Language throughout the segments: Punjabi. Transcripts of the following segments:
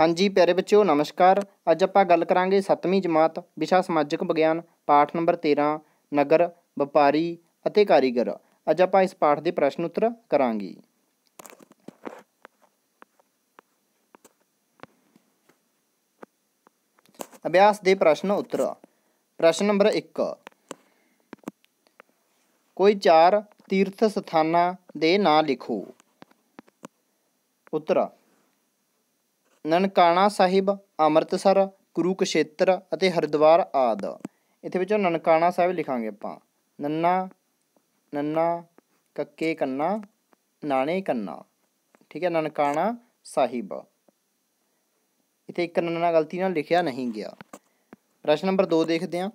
ਹਾਂਜੀ ਪਿਆਰੇ ਬੱਚਿਓ ਨਮਸਕਾਰ ਅੱਜ ਆਪਾਂ ਗੱਲ ਕਰਾਂਗੇ 7ਵੀਂ ਜਮਾਤ ਵਿਸ਼ਾ ਸਮਾਜਿਕ ਵਿਗਿਆਨ ਪਾਠ ਨੰਬਰ 13 ਨਗਰ ਵਪਾਰੀ ਅਤੇ ਕਾਰੀਗਰ ਅੱਜ ਆਪਾਂ ਇਸ ਪਾਠ ਦੇ ਪ੍ਰਸ਼ਨ ਉੱਤਰ ਕਰਾਂਗੇ ਅਭਿਆਸ ਦੇ ਪ੍ਰਸ਼ਨ ਉੱਤਰ ਪ੍ਰਸ਼ਨ ਨੰਬਰ 1 ਕੋਈ ਚਾਰ ਤੀਰਥ ਸਥਾਨਾਂ ਦੇ ਨਾਂ ਲਿਖੋ ਉੱਤਰ ਨਨਕਾਣਾ ਸਾਹਿਬ ਅੰਮ੍ਰਿਤਸਰ ਕੁਰੂਕਸ਼ੇਤਰ ਅਤੇ ਹਰਿਦੁਆਰ ਆਦ ਇੱਥੇ ਵਿੱਚੋਂ ਨਨਕਾਣਾ ਸਾਹਿਬ ਲਿਖਾਂਗੇ ਆਪਾਂ ਨੰਨਾ ਨੰਨਾ ਕੱਕੇ ਕੰਨਾ ਨਾਣੇ ਕੰਨਾ ਠੀਕ ਹੈ ਨਨਕਾਣਾ ਸਾਹਿਬ ਇੱਥੇ ਇੱਕ ਨੰਨਾ ਗਲਤੀ ਨਾਲ ਲਿਖਿਆ ਨਹੀਂ ਗਿਆ ਪ੍ਰਸ਼ਨ ਨੰਬਰ 2 ਦੇਖਦੇ ਹਾਂ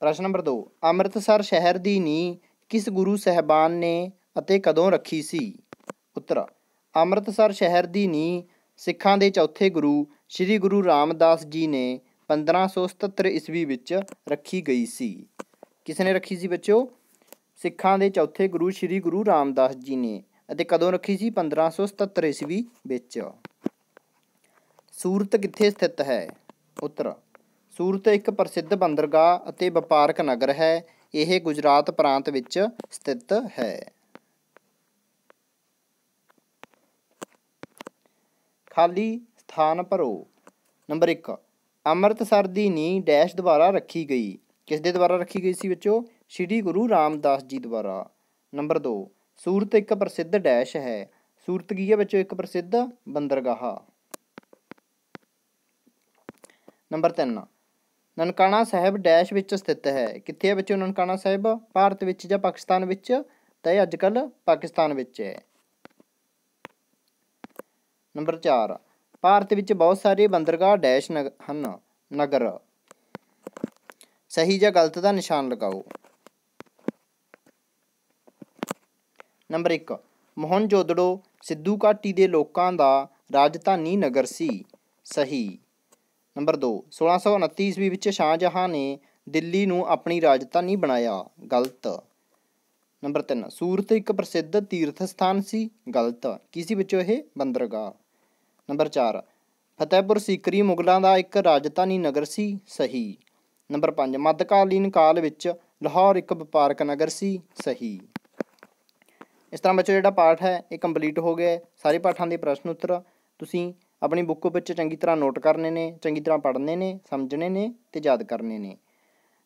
ਪ੍ਰਸ਼ਨ ਨੰਬਰ 2 ਅੰਮ੍ਰਿਤਸਰ ਸ਼ਹਿਰ ਦੀ ਨੀ ਕਿਸ ਗੁਰੂ ਸਹਿਬਾਨ ਨੇ ਅਤੇ ਕਦੋਂ ਰੱਖੀ ਸੀ ਉੱਤਰ ਅੰਮ੍ਰਿਤਸਰ ਸ਼ਹਿਰ ਦੀ ਨੀ ਸਿੱਖਾਂ ਦੇ ਚੌਥੇ ਗੁਰੂ ਸ੍ਰੀ ਗੁਰੂ ਰਾਮਦਾਸ ਜੀ ਨੇ 1577 ਈਸਵੀ ਵਿੱਚ ਰੱਖੀ ਗਈ ਸੀ ਕਿਸ ਨੇ ਰੱਖੀ ਸੀ ਬੱਚਿਓ ਸਿੱਖਾਂ ਦੇ ਚੌਥੇ ਗੁਰੂ ਸ੍ਰੀ ਗੁਰੂ ਰਾਮਦਾਸ ਜੀ ਨੇ ਅਤੇ ਕਦੋਂ ਰੱਖੀ ਸੀ 1577 ਈਸਵੀ ਵਿੱਚ ਸੂਰਤ ਕਿੱਥੇ ਸਥਿਤ ਹੈ ਉੱਤਰ ਸੂਰਤ ਇੱਕ ਪ੍ਰਸਿੱਧ ਬੰਦਰਗਾਹ ਅਤੇ ਵਪਾਰਕ ਨਗਰ ਹੈ ਇਹ ਗੁਜਰਾਤ ਪ੍ਰਾਂਤ ਵਿੱਚ ਸਥਿਤ ਹੈ ਖਾਲੀ ਸਥਾਨ ਭਰੋ ਨੰਬਰ 1 ਅੰਮ੍ਰਿਤਸਰ ਦੀ ਨੀ ਡੈਸ਼ ਦੁਆਰਾ ਰੱਖੀ ਗਈ ਕਿਸ ਦੇ ਦੁਆਰਾ ਰੱਖੀ ਗਈ ਸੀ ਵਿੱਚੋਂ ਸ੍ਰੀ ਗੁਰੂ ਰਾਮਦਾਸ ਜੀ ਦੁਆਰਾ ਨੰਬਰ 2 ਸੂਰਤ ਇੱਕ ਪ੍ਰਸਿੱਧ ਡੈਸ਼ ਹੈ ਸੂਰਤ ਕੀ ਹੈ ਵਿੱਚੋਂ ਇੱਕ ਪ੍ਰਸਿੱਧ ਬੰਦਰਗਾਹ ਨੰਬਰ 3 ਨਨਕਾਣਾ ਸਾਹਿਬ ਡੈਸ਼ ਵਿੱਚ ਸਥਿਤ ਹੈ ਕਿੱਥੇ ਹੈ ਬੱਚੋ ਨਨਕਾਣਾ ਸਾਹਿਬ ਭਾਰਤ ਵਿੱਚ ਜਾਂ ਪਾਕਿਸਤਾਨ ਵਿੱਚ ਤਾਂ ਇਹ ਅੱਜਕੱਲ ਪਾਕਿਸਤਾਨ ਵਿੱਚ ਹੈ ਨੰਬਰ 4 ਭਾਰਤ ਵਿੱਚ ਬਹੁਤ ਸਾਰੇ ਬੰਦਰਗਾਹ ਡੈਸ਼ ਹਨ ਨਗਰ ਸਹੀ ਜਾਂ ਗਲਤ ਦਾ ਨਿਸ਼ਾਨ ਲਗਾਓ ਨੰਬਰ 1 ਮੋਹਨਜੋਦੜੋ ਸਿੱਧੂ ਘਾਟੀ ਦੇ ਲੋਕਾਂ ਦਾ ਰਾਜਧਾਨੀ ਨਗਰ ਸੀ ਸਹੀ ਨੰਬਰ 2 1629 ਈਸਵੀ ਵਿੱਚ ਸ਼ਾਹਜਹਾਂ ਨੇ ਦਿੱਲੀ ਨੂੰ ਆਪਣੀ ਰਾਜਧਾਨੀ ਬਣਾਇਆ ਗਲਤ ਨੰਬਰ 3 ਸੂਰਤ ਇੱਕ ਪ੍ਰਸਿੱਧ ਤੀਰਥ ਸਥਾਨ ਸੀ ਗਲਤ ਕਿਸੇ ਵਿੱਚੋਂ ਇਹ ਬੰਦਰਗਾਹ ਨੰਬਰ 4 ਫਤਿਹਪੁਰ ਸਿਕਰੀ ਮੁਗਲਾਂ ਦਾ ਇੱਕ ਰਾਜਧਾਨੀ ਨਗਰ ਸੀ ਸਹੀ ਨੰਬਰ 5 ਮੱਧਕਾਲੀਨ ਕਾਲ ਵਿੱਚ ਲਾਹੌਰ ਇੱਕ ਵਪਾਰਕ ਨਗਰ ਸੀ ਸਹੀ ਇਸ ਤਰ੍ਹਾਂ ਬੱਚੋ ਜਿਹੜਾ ਪਾਠ ਹੈ ਇਹ ਕੰਪਲੀਟ ਹੋ ਗਿਆ ਸਾਰੇ ਪਾਠਾਂ ਦੇ ਪ੍ਰਸ਼ਨ ਉੱਤਰ ਤੁਸੀਂ ਆਪਣੀ ਬੁੱਕ ਵਿੱਚ ਚੰਗੀ ਤਰ੍ਹਾਂ ਨੋਟ ਕਰਨੇ ਨੇ ਚੰਗੀ ਤਰ੍ਹਾਂ ਪੜ੍ਹਨੇ ਨੇ ਸਮਝਣੇ ਨੇ ਤੇ ਯਾਦ ਕਰਨੇ ਨੇ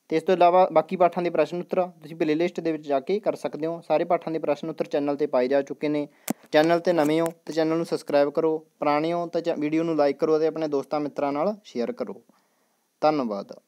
ਤੇ ਇਸ ਤੋਂ ਇਲਾਵਾ ਬਾਕੀ ਪਾਠਾਂ ਦੇ ਪ੍ਰਸ਼ਨ ਉੱਤਰ ਤੁਸੀਂ ਪਲੇਲਿਸਟ ਦੇ ਵਿੱਚ ਜਾ ਕੇ ਕਰ ਸਕਦੇ ਹੋ ਸਾਰੇ ਪਾਠਾਂ ਦੇ ਪ੍ਰਸ਼ਨ ਉੱਤਰ ਚੈਨਲ ਤੇ ਪਾਏ ਜਾ ਚੁੱਕੇ ਨੇ ਚੈਨਲ ਤੇ ਨਵੇਂ ਹੋ ਤੇ ਚੈਨਲ ਨੂੰ ਸਬਸਕ੍ਰਾਈਬ ਕਰੋ ਪੁਰਾਣੇ ਹੋ ਤਾਂ ਵੀਡੀਓ ਨੂੰ ਲਾਈਕ ਕਰੋ ਤੇ ਆਪਣੇ ਦੋਸਤਾਂ ਮਿੱਤਰਾਂ ਨਾਲ ਸ਼ੇਅਰ ਕਰੋ ਧੰਨਵਾਦ